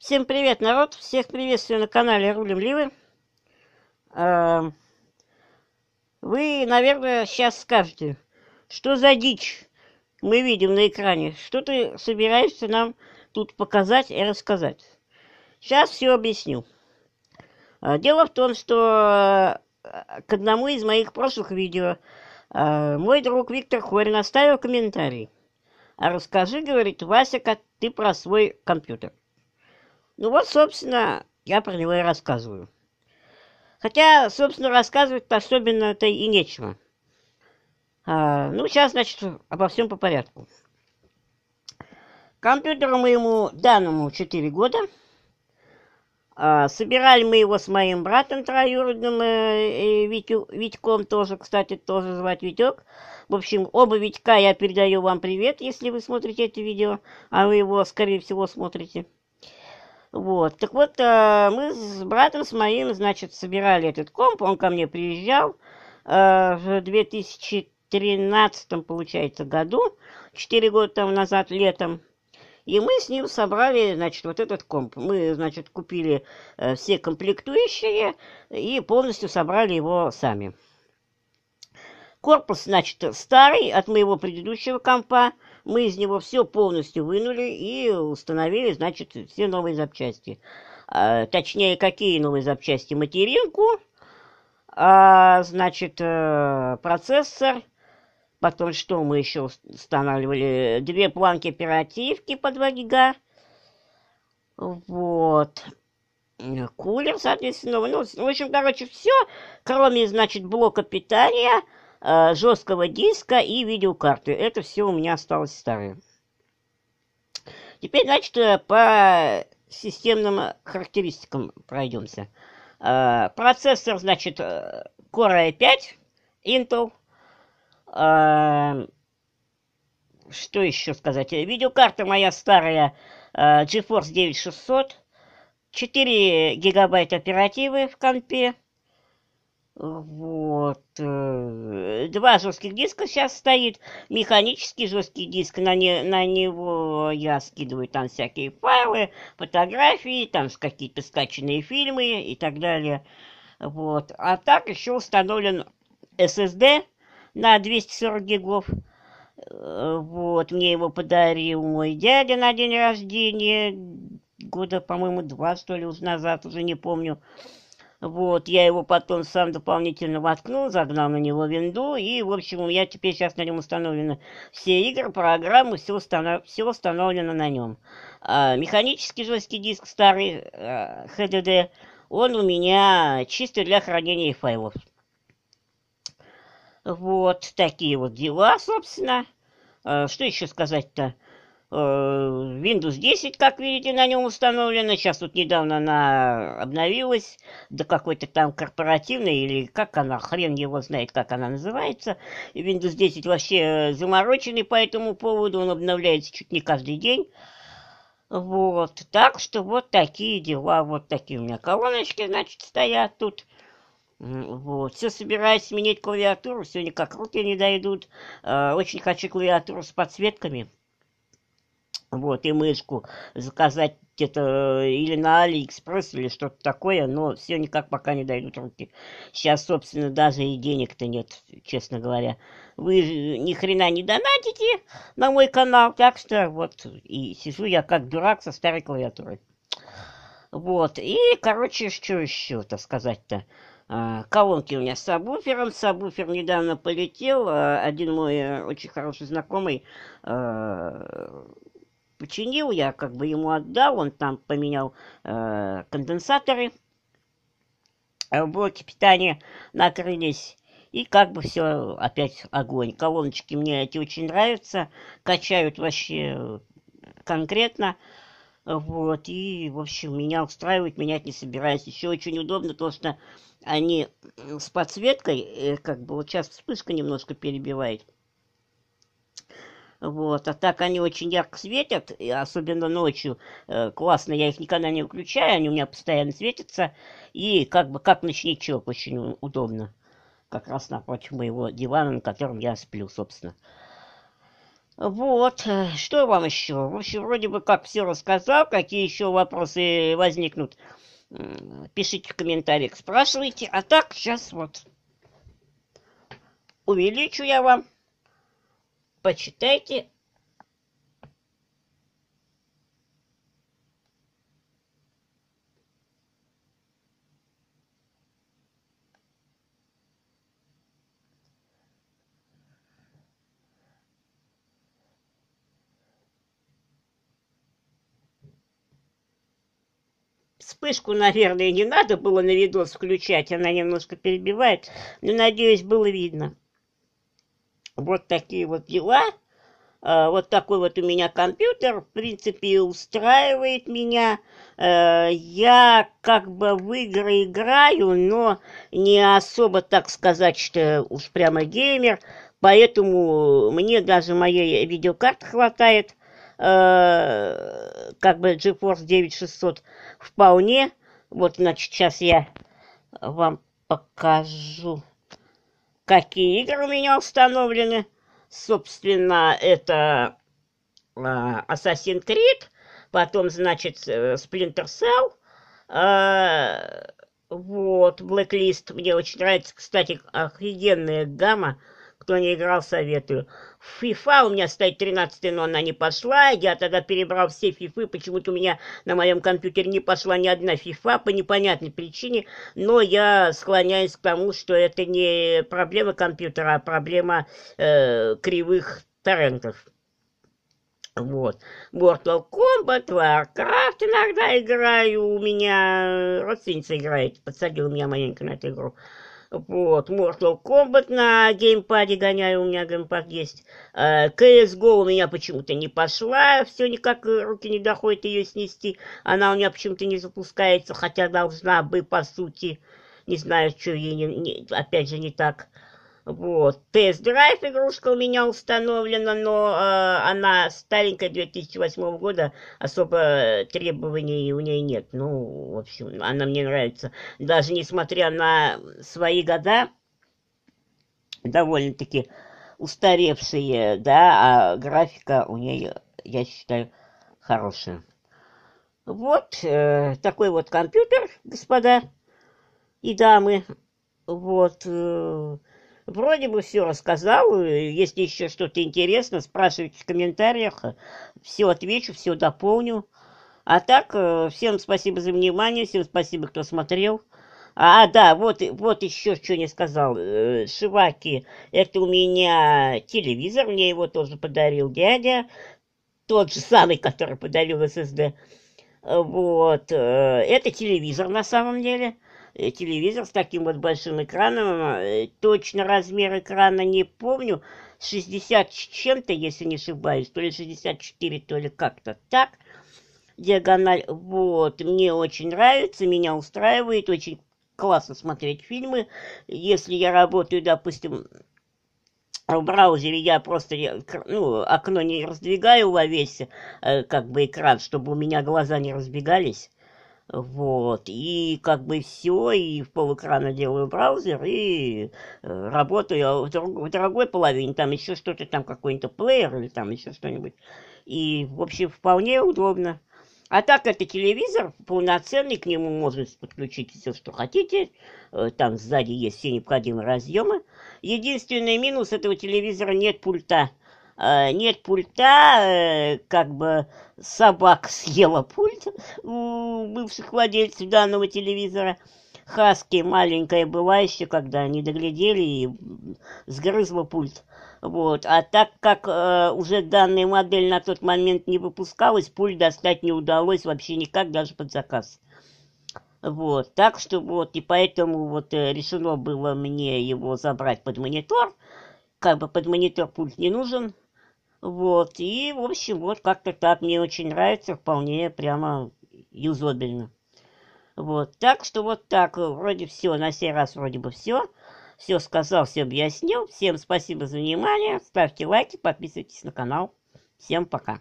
Всем привет, народ! Всех приветствую на канале Рулим Ливы. А, вы, наверное, сейчас скажете, что за дичь мы видим на экране? Что ты собираешься нам тут показать и рассказать? Сейчас все объясню. А, дело в том, что э, к одному из моих прошлых видео э, мой друг Виктор Хорин оставил комментарий. А расскажи, говорит, Вася, как ты про свой компьютер. Ну вот, собственно, я про него и рассказываю. Хотя, собственно, рассказывать-то особенно-то и нечего. А, ну, сейчас, значит, обо всем по порядку. Компьютеру моему данному 4 года. А, собирали мы его с моим братом троюродным, э, э, Витю, Витьком тоже, кстати, тоже звать Витек. В общем, оба Витька я передаю вам привет, если вы смотрите это видео, а вы его, скорее всего, смотрите. Вот, так вот, э, мы с братом с моим, значит, собирали этот комп, он ко мне приезжал э, в 2013, получается, году, 4 года там назад, летом. И мы с ним собрали, значит, вот этот комп. Мы, значит, купили э, все комплектующие и полностью собрали его сами. Корпус, значит, старый от моего предыдущего компа. Мы из него все полностью вынули и установили, значит, все новые запчасти. А, точнее, какие новые запчасти? Материнку, а, значит, э, процессор, потом что мы еще устанавливали? Две планки оперативки по 2 гига. Вот. Кулер, соответственно. Ну, в общем, короче, все, кроме, значит, блока питания – Э, жесткого диска и видеокарты. Это все у меня осталось старое. Теперь, значит, э, по системным характеристикам пройдемся. Э, процессор, значит, Core i5, Intel. что еще сказать? Видеокарта моя старая GeForce 9600. 4 гигабайта оперативы в компе. Вот. Э, два жестких диска сейчас стоит. Механический жесткий диск. На, не, на него я скидываю там всякие файлы, фотографии, там какие-то скачанные фильмы и так далее. Вот. А так еще установлен SSD на 240 гигов. Э, вот, мне его подарил мой дядя на день рождения, года, по-моему, два, что ли, назад, уже не помню. Вот, я его потом сам дополнительно воткнул, загнал на него винду, и, в общем, у меня теперь сейчас на нем установлены все игры, программы, все, установ... все установлено на нем. А, механический жесткий диск старый, а, HDD, он у меня чисто для хранения файлов. Вот такие вот дела, собственно. А, что еще сказать-то? Э, Windows 10, как видите, на нем установлено. Сейчас вот недавно она обновилась до какой-то там корпоративной, или как она, хрен его знает, как она называется. И Windows 10 вообще э, замороченный по этому поводу, он обновляется чуть не каждый день. Вот, так что вот такие дела, вот такие у меня колоночки, значит, стоят тут. Вот, все собираюсь сменить клавиатуру, сегодня как руки не дойдут. Э, очень хочу клавиатуру с подсветками вот и мышку заказать это э, или на алиэкспресс или что-то такое но все никак пока не дойдут руки сейчас собственно даже и денег то нет честно говоря вы ни хрена не донатите на мой канал так что вот и сижу я как дурак со старой клавиатурой вот и короче что еще то сказать то а, колонки у меня с сабвуфером. Сабвуфер недавно полетел. А один мой э, очень хороший знакомый э, починил, я как бы ему отдал, он там поменял э, конденсаторы э, в питания, накрылись. И как бы все опять огонь. Колоночки мне эти очень нравятся, качают вообще э, конкретно. Вот, и, в общем, меня устраивает, менять не собираюсь. Еще очень удобно то, что они э, с подсветкой, как бы, вот сейчас вспышка немножко перебивает. Вот. А так они очень ярко светят, и особенно ночью. Э, классно, я их никогда не выключаю, они у меня постоянно светятся. И как бы как ночничок очень удобно. Как раз напротив моего дивана, на котором я сплю, собственно. Вот, э, что вам еще? В общем, вроде бы как все рассказал, какие еще вопросы возникнут. Пишите в комментариях, спрашивайте. А так, сейчас вот увеличу я вам почитайте Вспышку, наверное, не надо было на видос включать, она немножко перебивает, но, надеюсь, было видно. Вот такие вот дела. А, вот такой вот у меня компьютер, в принципе, устраивает меня. А, я как бы в игры играю, но не особо, так сказать, что уж прямо геймер. Поэтому мне даже моей видеокарты хватает. А, как бы GeForce 9600 вполне. Вот, значит, сейчас я вам покажу какие игры у меня установлены. Собственно, это э, Assassin's Creed, потом, значит, э, Splinter Cell, э, вот, Blacklist. Мне очень нравится, кстати, офигенная гамма кто не играл, советую. Фифа у меня стоит 13 но она не пошла. Я тогда перебрал все фифы. Почему-то у меня на моем компьютере не пошла ни одна фифа по непонятной причине. Но я склоняюсь к тому, что это не проблема компьютера, а проблема э, кривых торрентов. Вот. Mortal Kombat, Warcraft иногда играю. У меня родственница играет. Подсадила меня маленько на эту игру. Э, вот, Mortal Kombat на геймпаде гоняю, у меня геймпад есть. Э, CSGO у меня почему-то не пошла, все никак э, руки не доходят ее снести. Она у меня почему-то не запускается, хотя должна бы, по сути. Не знаю, что ей, не, не, опять же, не так. Вот. Тест-драйв игрушка у меня установлена, но э, она старенькая 2008 года, особо э, требований у нее нет. Ну, в общем, она мне нравится. Даже несмотря на свои года, довольно-таки устаревшие, да, а графика у нее, я считаю, хорошая. Вот э, такой вот компьютер, господа и дамы. Вот. Э, Вроде бы все рассказал. Э, если еще что-то интересно, спрашивайте в комментариях. Э, все отвечу, все дополню. А так, э, всем спасибо за внимание, всем спасибо, кто смотрел. А, а да, вот, вот еще что не сказал. Шиваки, это у меня телевизор, мне его тоже подарил дядя. Тот же самый, который подарил ССД. Вот, это телевизор на самом деле. Э, телевизор с таким вот большим экраном. Э, точно размер экрана не помню. 60 с чем-то, если не ошибаюсь, то ли 64, то ли как-то так. Диагональ, вот, мне очень нравится, меня устраивает, очень классно смотреть фильмы. Если я работаю, допустим, в браузере я просто ну, окно не раздвигаю во весь э, как бы экран, чтобы у меня глаза не разбегались. Вот, и как бы все, и в полэкрана делаю браузер, и э, работаю в, друг, в другой половине, там еще что-то, там какой-нибудь плеер или там еще что-нибудь. И, в общем, вполне удобно. А так это телевизор полноценный, к нему можно подключить все, что хотите. Э, там сзади есть все необходимые разъемы. Единственный минус этого телевизора нет пульта. Э, нет пульта, э, как бы собак съела пульт у бывших владельцев данного телевизора. Хаски маленькая была еще, когда они доглядели и сгрызла пульт. Вот. А так как э, уже данная модель на тот момент не выпускалась, пульт достать не удалось вообще никак, даже под заказ. Вот, так что вот, и поэтому вот э, решено было мне его забрать под монитор. Как бы под монитор пульт не нужен, вот, и, в общем, вот как-то так мне очень нравится, вполне прямо юзобельно. Вот, так что вот так, э, вроде все, на сей раз вроде бы все. Все сказал, все объяснил. Всем спасибо за внимание, ставьте лайки, подписывайтесь на канал. Всем пока.